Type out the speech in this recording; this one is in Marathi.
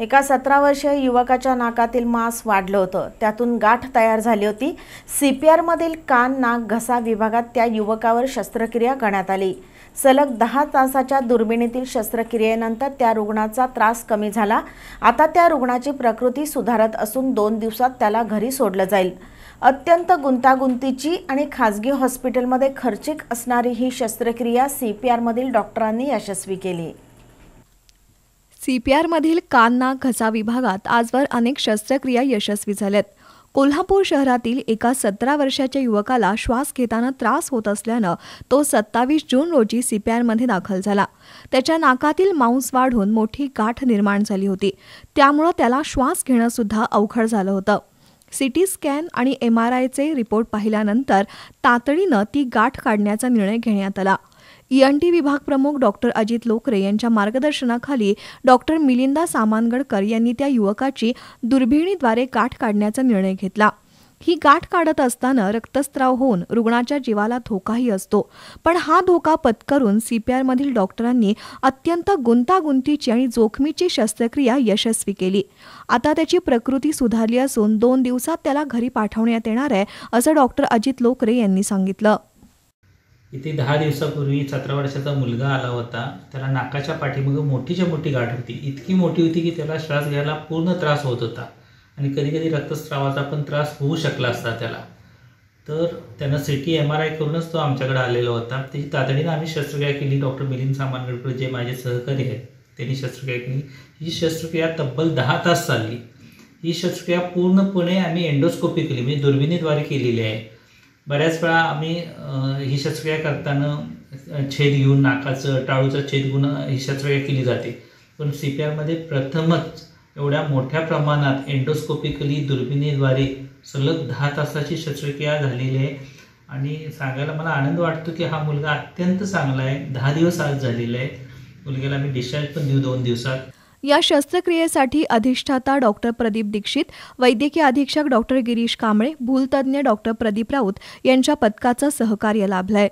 एका सतरा वर्षीय युवकाच्या नाकातील मास वाढलं होतं त्यातून गाठ तयार झाली होती सी पी आरमधील कान नाक घसा विभागात त्या युवकावर शस्त्रक्रिया करण्यात आली सलग दहा तासाच्या दुर्बिणीतील शस्त्रक्रियेनंतर त्या रुग्णाचा त्रास कमी झाला आता त्या रुग्णाची प्रकृती सुधारत असून दोन दिवसात त्याला घरी सोडलं जाईल अत्यंत गुंतागुंतीची आणि खाजगी हॉस्पिटलमध्ये खर्चिक असणारी ही शस्त्रक्रिया सी पी आरमधील डॉक्टरांनी यशस्वी केली आरमधील कान नाक घसा विभागात आजवर अनेक शस्त्रक्रिया यशस्वी झाल्यात कोल्हापूर शहरातील एका सतरा वर्षाच्या युवकाला श्वास घेताना त्रास होत असल्यानं तो सत्तावीस जून रोजी सीपीआरमध्ये दाखल झाला त्याच्या नाकातील मांस वाढून मोठी गाठ निर्माण झाली होती त्यामुळं त्याला श्वास घेणं सुद्धा अवघड झालं होतं सिटी स्कॅन आणि एम आर आयचे रिपोर्ट पाहिल्यानंतर तातडीनं ती गाठ काढण्याचा निर्णय घेण्यात आला ईएनटी e विभाग प्रमुख डॉक्टर अजित लोकरे यांच्या मार्गदर्शनाखाली डॉक्टर मिलिंदा सामानगडकर यांनी त्या युवकाची दुर्बिणीद्वारे गाठ काढण्याचा निर्णय घेतला ही गाठ काढत असताना रक्तस्त्राव होऊन रुग्णाच्या जीवाला धोकाही असतो पण हा धोका पत्करून मधील डॉक्टरांनी अत्यंत गुंतागुंतीची आणि जोखमीची शस्त्रक्रिया यशस्वी केली आता त्याची प्रकृती सुधारली असून दोन दिवसात त्याला घरी पाठवण्यात येणार आहे असं डॉक्टर अजित लोकरे यांनी सांगितलं इथे दहा दिवसापूर्वी सतरा वर्षाचा मुलगा आला होता त्याला नाकाच्या पाठीमागं मोठीच्या मोठी गाठ होती इतकी मोठी होती की त्याला श्वास घ्यायला पूर्ण त्रास होत होता आणि कधी कधी रक्तस्रावाचा पण त्रास होऊ शकला असता त्याला तर त्यांना C T M R I करूनच तो आमच्याकडे आलेला होता त्याची तातडीनं आम्ही शस्त्रक्रिया केली डॉक्टर मिलिंद सामानगडकर जे माझे सहकारी आहेत त्यांनी शस्त्रक्रिया केली ही शस्त्रक्रिया तब्बल दहा तास चालली ही शस्त्रक्रिया पूर्णपणे आम्ही एंडोस्कोपी केली म्हणजे दुर्बिणीद्वारे केलेली आहे बऱ्याच वेळा आम्ही ही शस्त्रक्रिया करताना छेद घेऊन नाकाचं टाळूचा छेद घेऊन ही शस्त्रक्रिया केली जाते पण सी पी आरमध्ये प्रथमच एवढ्या मोठ्या प्रमाणात एन्डोस्कोपिकली दुर्बिणीद्वारे सलग दहा तासाची शस्त्रक्रिया झालेली आहे आणि सांगायला मला आनंद वाटतो की हा मुलगा अत्यंत चांगला आहे दहा दिवस आज झालेला आहे मुलग्याला आम्ही डिस्चार्ज पण देऊ दोन दिवसात या शस्त्रक्रियेसाठी अधिष्ठाता डॉक्टर प्रदीप दीक्षित वैद्यकीय अधीक्षक डॉक्टर गिरीश कांबळे भूलतज्ञ डॉक्टर प्रदीप राऊत यांच्या पथकाचं सहकार्य लाभलं